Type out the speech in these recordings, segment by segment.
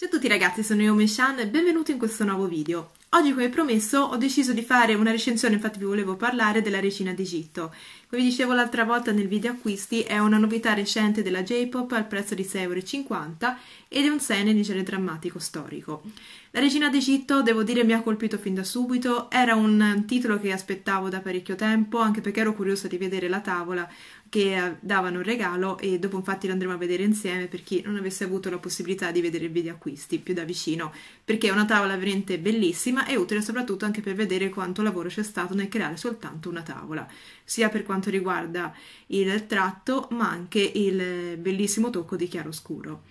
Ciao a tutti ragazzi, sono Yomi Shan e benvenuti in questo nuovo video. Oggi come promesso ho deciso di fare una recensione, infatti vi volevo parlare della regina d'Egitto, come vi dicevo l'altra volta nel video acquisti, è una novità recente della J-Pop al prezzo di 6,50 euro ed è un seinen di genere drammatico storico. La Regina d'Egitto, devo dire, mi ha colpito fin da subito, era un titolo che aspettavo da parecchio tempo, anche perché ero curiosa di vedere la tavola che eh, davano un regalo e dopo infatti lo andremo a vedere insieme per chi non avesse avuto la possibilità di vedere il video acquisti più da vicino perché è una tavola veramente bellissima e utile soprattutto anche per vedere quanto lavoro c'è stato nel creare soltanto una tavola sia per quanto quanto riguarda il tratto, ma anche il bellissimo tocco di chiaroscuro.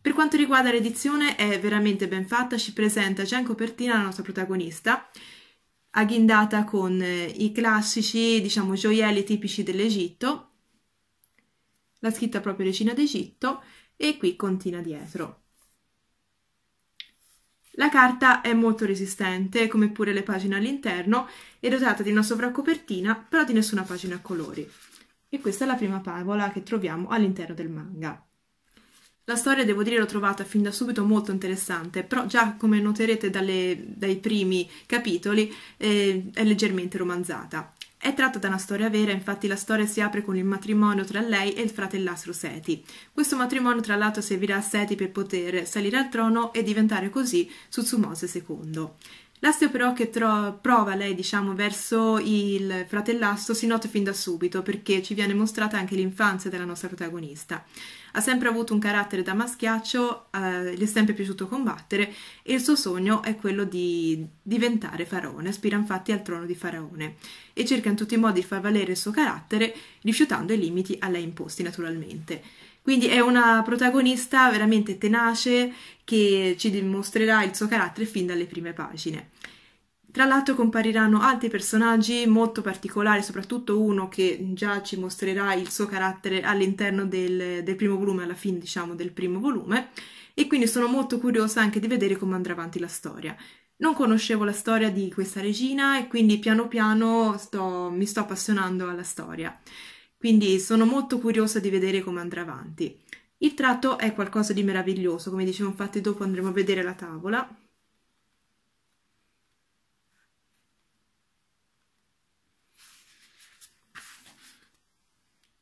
Per quanto riguarda l'edizione è veramente ben fatta, ci presenta già in copertina la nostra protagonista, agghindata con eh, i classici, diciamo, gioielli tipici dell'Egitto, la scritta proprio Regina d'Egitto e qui continua dietro. La carta è molto resistente, come pure le pagine all'interno, è dotata di una sovracopertina, però di nessuna pagina a colori. E questa è la prima favola che troviamo all'interno del manga. La storia, devo dire, l'ho trovata fin da subito molto interessante, però già come noterete dalle, dai primi capitoli eh, è leggermente romanzata. È tratta da una storia vera, infatti la storia si apre con il matrimonio tra lei e il fratellastro Seti. Questo matrimonio tra l'altro servirà a Seti per poter salire al trono e diventare così Tsutsumose II. L'astio però che tro- prova lei, diciamo, verso il fratellastro si nota fin da subito perché ci viene mostrata anche l'infanzia della nostra protagonista. Ha sempre avuto un carattere da maschiaccio, eh, le è sempre piaciuto combattere e il suo sogno è quello di diventare faraone, aspira infatti al trono di faraone e cerca in tutti i modi di far valere il suo carattere rifiutando i limiti a lei imposti naturalmente. Quindi è una protagonista veramente tenace che ci dimostrerà il suo carattere fin dalle prime pagine. Tra l'altro compariranno altri personaggi molto particolari, soprattutto uno che già ci mostrerà il suo carattere all'interno del, del, primo volume, alla fine diciamo del primo volume, e quindi sono molto curiosa anche di vedere come andrà avanti la storia. Non conoscevo la storia di questa regina e quindi piano piano sto, mi sto appassionando alla storia quindi sono molto curiosa di vedere come andrà avanti. Il tratto è qualcosa di meraviglioso, come dicevo infatti dopo andremo a vedere la tavola.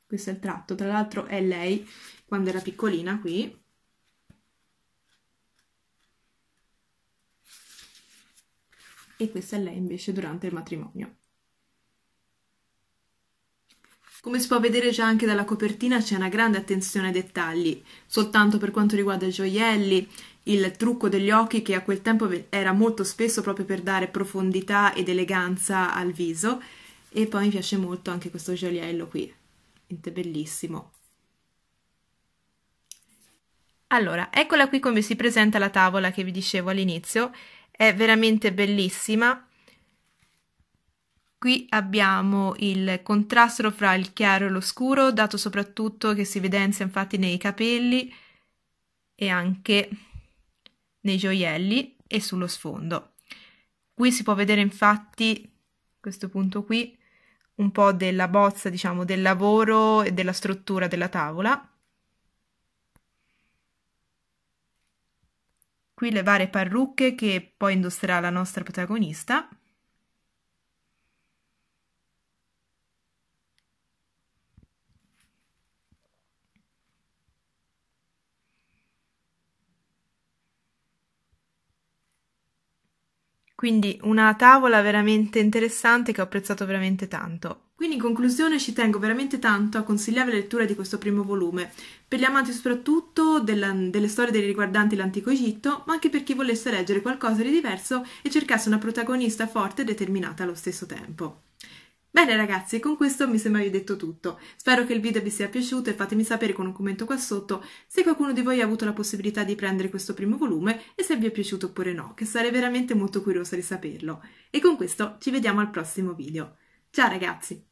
Questo è il tratto, tra l'altro è lei quando era piccolina qui. E questa è lei invece durante il matrimonio. Come si può vedere già anche dalla copertina c'è una grande attenzione ai dettagli, soltanto per quanto riguarda i gioielli, il trucco degli occhi che a quel tempo era molto spesso proprio per dare profondità ed eleganza al viso e poi mi piace molto anche questo gioiello qui, bellissimo. Allora, eccola qui come si presenta la tavola che vi dicevo all'inizio, è veramente bellissima Qui abbiamo il contrasto fra il chiaro e lo scuro, dato soprattutto che si evidenzia infatti nei capelli e anche nei gioielli e sullo sfondo. Qui si può vedere infatti, questo punto qui, un po' della bozza, diciamo, del lavoro e della struttura della tavola. Qui le varie parrucche che poi indosserà la nostra protagonista. Quindi una tavola veramente interessante che ho apprezzato veramente tanto. Quindi in conclusione ci tengo veramente tanto a consigliare la lettura di questo primo volume, per gli amanti soprattutto della, delle storie riguardanti l'antico Egitto, ma anche per chi volesse leggere qualcosa di diverso e cercasse una protagonista forte e determinata allo stesso tempo. Bene ragazzi, con questo mi sembra di detto tutto. Spero che il video vi sia piaciuto e fatemi sapere con un commento qua sotto se qualcuno di voi ha avuto la possibilità di prendere questo primo volume e se vi è piaciuto oppure no, che sarei veramente molto curiosa di saperlo. E con questo ci vediamo al prossimo video. Ciao ragazzi!